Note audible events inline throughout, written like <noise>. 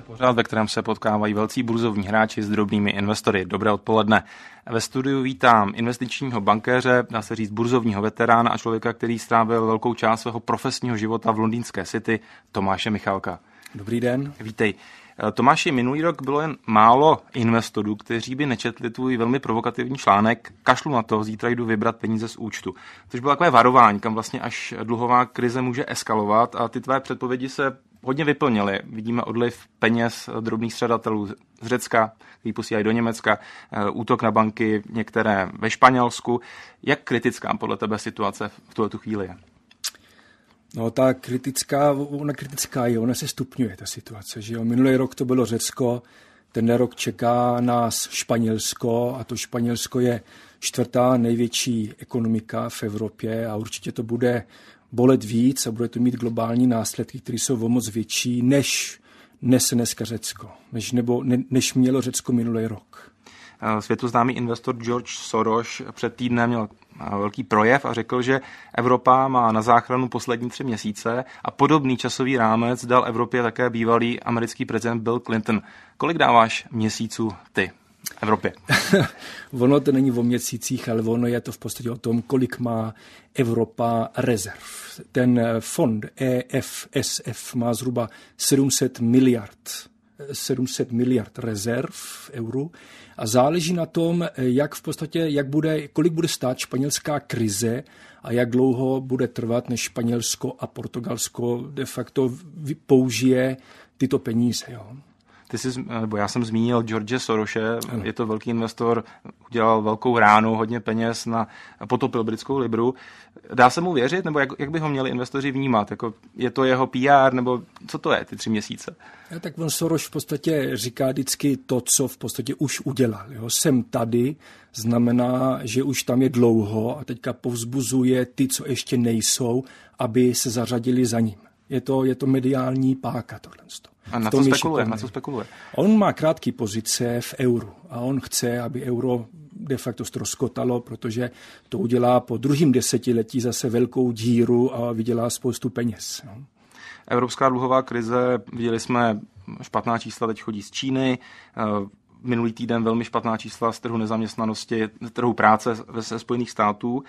posloucháte pořád, ve kterém se potkávají velcí burzovní hráči s drobnými investory. Dobré odpoledne. Ve studiu vítám investičního bankéře, dá se říct burzovního veterána a člověka, který strávil velkou část svého profesního života v londýnské City, Tomáše Michalka. Dobrý den. Vítej. Tomáši, minulý rok bylo jen málo investorů, kteří by nečetli tvůj velmi provokativní článek Kašlu na to, zítra jdu vybrat peníze z účtu. Což bylo takové varování, kam vlastně až dluhová krize může eskalovat a ty tvé předpovědi se hodně vyplnili. Vidíme odliv peněz drobných středatelů z Řecka, který posílají do Německa, eh, útok na banky některé ve Španělsku. Jak kritická podle tebe situace v tuto chvíli je? No ta kritická, ona kritická je, ona se stupňuje, ta situace. Že jo? Minulý rok to bylo Řecko, ten rok čeká nás Španělsko a to Španělsko je čtvrtá největší ekonomika v Evropě a určitě to bude bolet víc a bude to mít globální následky, které jsou o moc větší, než nese dneska Řecko, než, nebo, ne, než mělo Řecko minulý rok. známý investor George Soros před týdnem měl velký projev a řekl, že Evropa má na záchranu poslední tři měsíce a podobný časový rámec dal Evropě také bývalý americký prezident Bill Clinton. Kolik dáváš měsíců ty? Evropě. <laughs> ono to není o měsících, ale ono je to v podstatě o tom, kolik má Evropa rezerv. Ten fond EFSF má zhruba 700 miliard 700 miliard rezerv euro. a záleží na tom, jak v podstatě, jak bude, kolik bude stát španělská krize a jak dlouho bude trvat, než Španělsko a Portugalsko de facto použije tyto peníze. Jo. Ty jsi, nebo já jsem zmínil George Soroše, ano. je to velký investor, udělal velkou ránu, hodně peněz na potopil britskou Libru. Dá se mu věřit, nebo jak, jak by ho měli investoři vnímat? Jako, je to jeho PR, nebo co to je, ty tři měsíce? Já, no, tak on Soroš v podstatě říká vždycky to, co v podstatě už udělal. Jo. Jsem tady, znamená, že už tam je dlouho a teďka povzbuzuje ty, co ještě nejsou, aby se zařadili za ním je to, je to mediální páka tohle. A na co spekuluje? Na co spekuluje? On má krátké pozice v euru a on chce, aby euro de facto stroskotalo, protože to udělá po druhém desetiletí zase velkou díru a vydělá spoustu peněz. No. Evropská dluhová krize, viděli jsme špatná čísla, teď chodí z Číny, eh, minulý týden velmi špatná čísla z trhu nezaměstnanosti, z trhu práce ve Spojených států.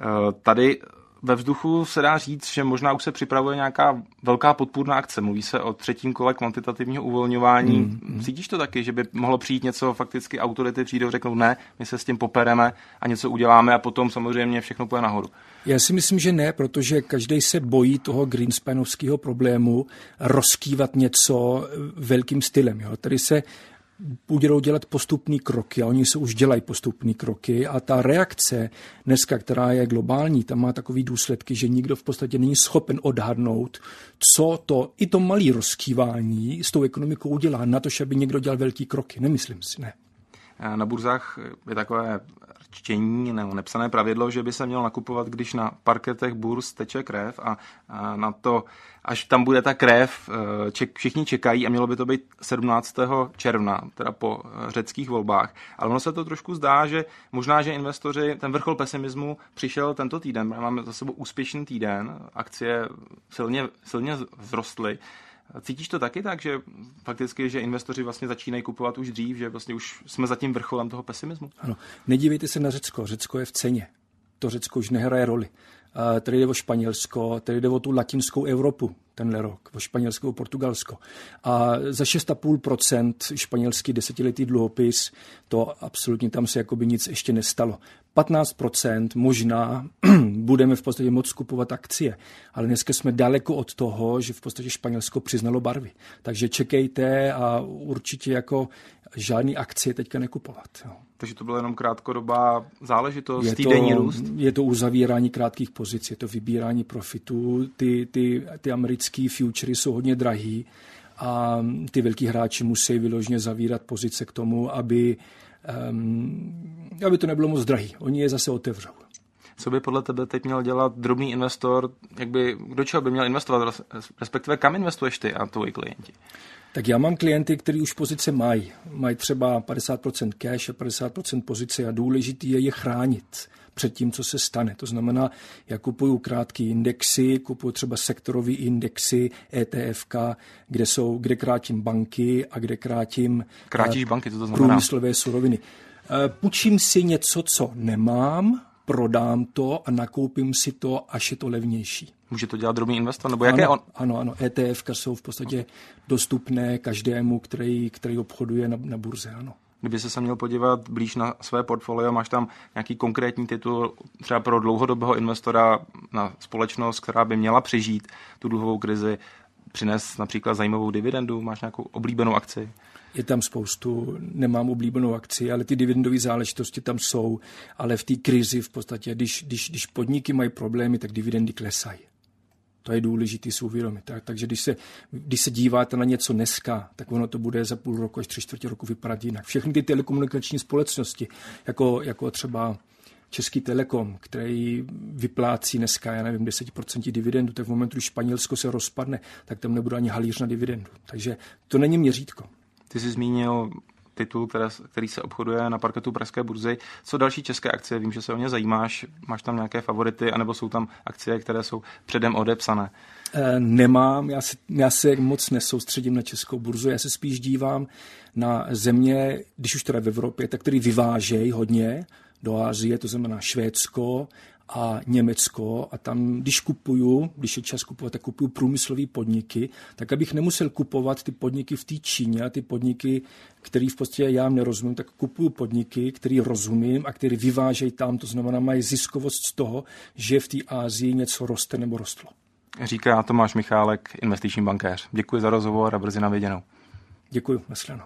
Eh, tady ve vzduchu se dá říct, že možná už se připravuje nějaká velká podpůrná akce. Mluví se o třetím kole kvantitativního uvolňování. Mm. Cítíš to taky, že by mohlo přijít něco, fakticky autority přijdou, řeknou ne, my se s tím popereme a něco uděláme a potom samozřejmě všechno půjde nahoru. Já si myslím, že ne, protože každý se bojí toho Greenspanovského problému rozkývat něco velkým stylem. Jo. Tady se budou dělat postupní kroky a oni se už dělají postupní kroky a ta reakce dneska, která je globální, tam má takový důsledky, že nikdo v podstatě není schopen odhadnout, co to i to malé rozkývání s tou ekonomikou udělá na to, že by někdo dělal velký kroky. Nemyslím si, ne. Na burzách je takové čtení nebo nepsané pravidlo, že by se mělo nakupovat, když na parketech burz teče krev a, a na to, až tam bude ta krev, eh, ček, všichni čekají a mělo by to být 17. června, teda po eh, řeckých volbách. Ale ono se to trošku zdá, že možná, že investoři, ten vrchol pesimismu přišel tento týden. Máme za sebou úspěšný týden, akcie silně, silně vzrostly. Cítíš to taky tak, že fakticky, že investoři vlastně začínají kupovat už dřív, že vlastně už jsme za tím vrcholem toho pesimismu? Ano, nedívejte se na Řecko, Řecko je v ceně. To Řecko už nehraje roli tady jde o Španělsko, tady jde o tu latinskou Evropu tenhle rok, o Španělsko, o Portugalsko. A za 6,5% španělský desetiletý dluhopis, to absolutně tam se jakoby nic ještě nestalo. 15% možná <clears throat> budeme v podstatě moc kupovat akcie, ale dneska jsme daleko od toho, že v podstatě Španělsko přiznalo barvy. Takže čekejte a určitě jako žádný akcie teďka nekupovat. Jo. Takže to byla jenom krátkodobá záležitost, je týdenní to, růst? Je to uzavírání krátkých pozic pozici, je to vybírání profitů. Ty, ty, ty americké futury jsou hodně drahý a ty velký hráči musí vyložně zavírat pozice k tomu, aby, um, aby to nebylo moc drahý. Oni je zase otevřou. Co by podle tebe teď měl dělat drobný investor, jak by, do čeho by měl investovat, respektive kam investuješ ty a tvoji klienti? Tak já mám klienty, kteří už pozice mají. Mají třeba 50% cash a 50% pozice a důležitý je je chránit před tím, co se stane. To znamená, já kupuju krátký indexy, kupuju třeba sektorový indexy, ETF, kde, jsou, kde krátím banky a kde krátím Krátíš a, eh, banky, to, to znamená? průmyslové suroviny. Eh, půjčím si něco, co nemám, prodám to a nakoupím si to, až je to levnější. Může to dělat drobný investor? Nebo jaké ano, on? Ano, ano, ETF jsou v podstatě dostupné každému, který, který obchoduje na, na burze, ano kdyby se měl podívat blíž na své portfolio, máš tam nějaký konkrétní titul třeba pro dlouhodobého investora na společnost, která by měla přežít tu dluhovou krizi, přines například zajímavou dividendu, máš nějakou oblíbenou akci? Je tam spoustu, nemám oblíbenou akci, ale ty dividendové záležitosti tam jsou, ale v té krizi v podstatě, když, když, když podniky mají problémy, tak dividendy klesají. To je důležité si uvědomit. Tak, takže když se, když se díváte na něco dneska, tak ono to bude za půl roku až tři čtvrtě roku vypadat jinak. Všechny ty telekomunikační společnosti, jako, jako třeba Český Telekom, který vyplácí dneska, já nevím, 10% dividendu, tak v momentu, když Španělsko se rozpadne, tak tam nebude ani halíř na dividendu. Takže to není měřítko. Ty jsi zmínil titul, které, který se obchoduje na parketu Pražské burzy. Co další české akcie? Vím, že se o ně zajímáš. Máš tam nějaké favority, anebo jsou tam akcie, které jsou předem odepsané? Eh, nemám, já se, já se moc nesoustředím na českou burzu, já se spíš dívám na země, když už teda v Evropě, tak který vyvážejí hodně do Ázie, to znamená Švédsko a Německo a tam, když kupuju, když je čas kupovat, tak kupuju průmyslové podniky, tak abych nemusel kupovat ty podniky v té Číně a ty podniky, které v podstatě já nerozumím, tak kupuju podniky, které rozumím a které vyvážejí tam, to znamená mají ziskovost z toho, že v té Ázii něco roste nebo rostlo. Říká Tomáš Michálek, investiční bankéř. Děkuji za rozhovor a brzy na viděnou. Děkuji, naslyšenou.